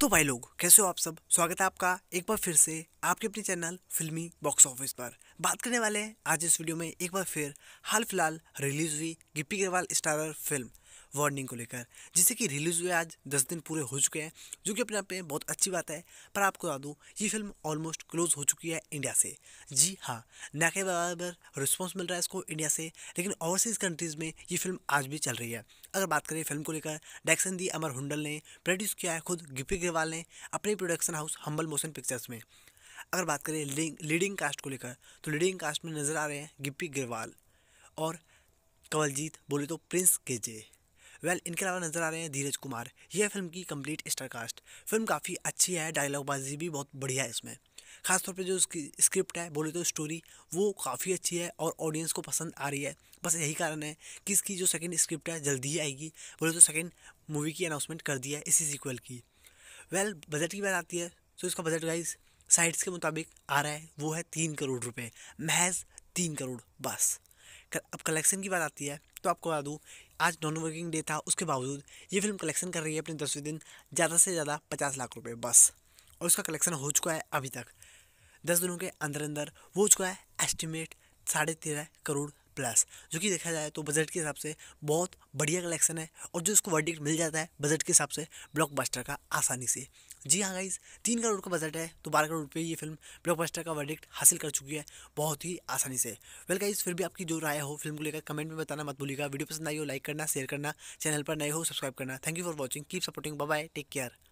तो भाई लोग कैसे हो आप सब स्वागत है आपका एक बार फिर से आपके अपने चैनल फिल्मी बॉक्स ऑफिस पर बात करने वाले हैं आज इस वीडियो में एक बार फिर हाल फिलहाल रिलीज हुई Gippy Agarwal starrer film warning को लेकर जिसे कि रिलीज़ हुए आज दस दिन पूरे हो चुके हैं जो कि अपने आप में बहुत अच्छी बात है पर आपको बता दूँ ये फिल्म ऑलमोस्ट क्लोज हो चुकी है इंडिया से जी हाँ ना के बराबर रिस्पॉन्स मिल रहा है इसको इंडिया से लेकिन ओवरसीज़ कंट्रीज़ में ये फिल्म आज भी चल रही है अगर बात करें फिल्म को लेकर डायरेक्शन दी अमर हुंडल ने प्रोड्यूस किया है खुद गिपी अग्रवाल ने अपने production house Humble Motion Pictures में अगर बात करें लीडिंग कास्ट को लेकर तो लीडिंग कास्ट में नज़र आ रहे हैं गिप्पी ग्रेवाल और कवलजीत बोले तो प्रिंस के जे वेल इनके अलावा नज़र आ रहे हैं धीरज कुमार यह फिल्म की कंप्लीट स्टार कास्ट फिल्म काफ़ी अच्छी है डायलॉगबाजी भी बहुत बढ़िया है इसमें खासतौर पर जो उसकी स्क्रिप्ट है बोले तो स्टोरी वो काफ़ी अच्छी है और ऑडियंस को पसंद आ रही है बस यही कारण है कि इसकी जो सेकेंड स्क्रिप्ट है जल्दी ही आएगी बोले तो सेकेंड मूवी की अनाउंसमेंट कर दी है इसी सीक्वल की वेल बजट की बात आती है तो इसका बजट वाइज साइट्स के मुताबिक आ रहा है वो है तीन करोड़ रुपये महज तीन करोड़ बस अब कलेक्शन की बात आती है तो आपको बता दूँ आज नॉन वर्किंग डे था उसके बावजूद ये फिल्म कलेक्शन कर रही है अपने दसवें दिन ज़्यादा से ज़्यादा पचास लाख रुपये बस और उसका कलेक्शन हो चुका है अभी तक दस दिनों के अंदर अंदर वो हो चुका है एस्टिमेट साढ़े तेरह करोड़ प्लस जो कि देखा जाए तो बजट के हिसाब से बहुत बढ़िया कलेक्शन है और जो इसको वर्डिक्ट मिल जाता है बजट के हिसाब से ब्लॉकबस्टर का आसानी से जी हाँ गाइज तीन करोड़ का बजट है तो बारह करोड़ रुपये ये फिल्म ब्लॉकबस्टर का वर्डिक्ट हासिल कर चुकी है बहुत ही आसानी से वेल गाइज फिर भी आपकी जो राय हो फिल्म को लेकर कमेंट में बताना मत भूलिएगा वीडियो पसंद आई हो लाइक करना शेयर करना चैनल पर नए हो सब्सक्राइब करना thank you for watching keep supporting bye take care